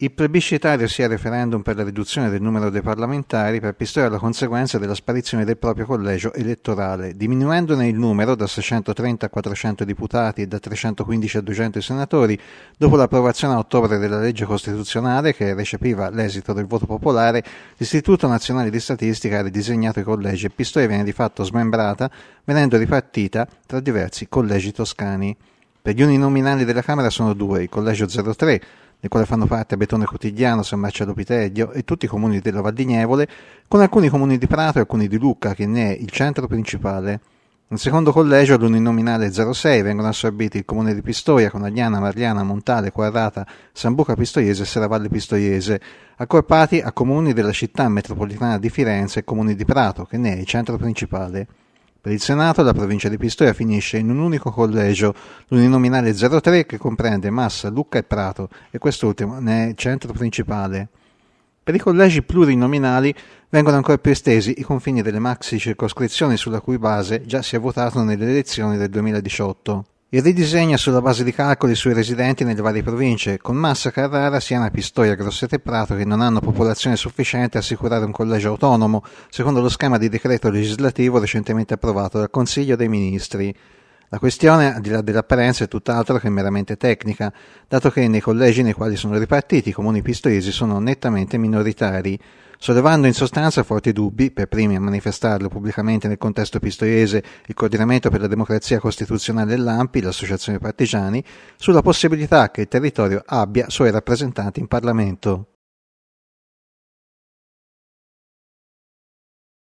Il plebiscitario sia referendum per la riduzione del numero dei parlamentari per pistoia la conseguenza della sparizione del proprio collegio elettorale, diminuendone il numero da 630 a 400 deputati e da 315 a 200 senatori, dopo l'approvazione a ottobre della legge costituzionale che recepiva l'esito del voto popolare, l'Istituto Nazionale di Statistica ha ridisegnato i collegi e Pistoia viene di fatto smembrata, venendo ripartita tra diversi collegi toscani. Per gli uninominali della Camera sono due, il collegio 03, di quale fanno parte Betone Cotigliano, San Marcello Piteglio e tutti i comuni della Valdignevole, con alcuni comuni di Prato e alcuni di Lucca, che ne è il centro principale. Nel secondo collegio, all'uninominale 06, vengono assorbiti il comune di Pistoia, Conagliana, Marliana, Montale, Quarrata, Sambuca Pistoiese e Seravalle Pistoiese, accorpati a comuni della città metropolitana di Firenze e comuni di Prato, che ne è il centro principale. Per il Senato la provincia di Pistoia finisce in un unico collegio, l'uninominale 03 che comprende Massa, Lucca e Prato e quest'ultimo ne è il centro principale. Per i collegi plurinominali vengono ancora più estesi i confini delle maxi circoscrizioni sulla cui base già si è votato nelle elezioni del 2018 e ridisegna sulla base di calcoli sui residenti nelle varie province, con Massa, Carrara, Siena, Pistoia, Grosseto e Prato che non hanno popolazione sufficiente a assicurare un collegio autonomo, secondo lo schema di decreto legislativo recentemente approvato dal Consiglio dei Ministri. La questione, al di là dell'apparenza, è tutt'altro che meramente tecnica, dato che nei collegi nei quali sono ripartiti i comuni pistoiesi sono nettamente minoritari, sollevando in sostanza forti dubbi, per primi a manifestarlo pubblicamente nel contesto pistoiese il coordinamento per la democrazia costituzionale dell'AMPI, l'associazione partigiani, sulla possibilità che il territorio abbia suoi rappresentanti in Parlamento.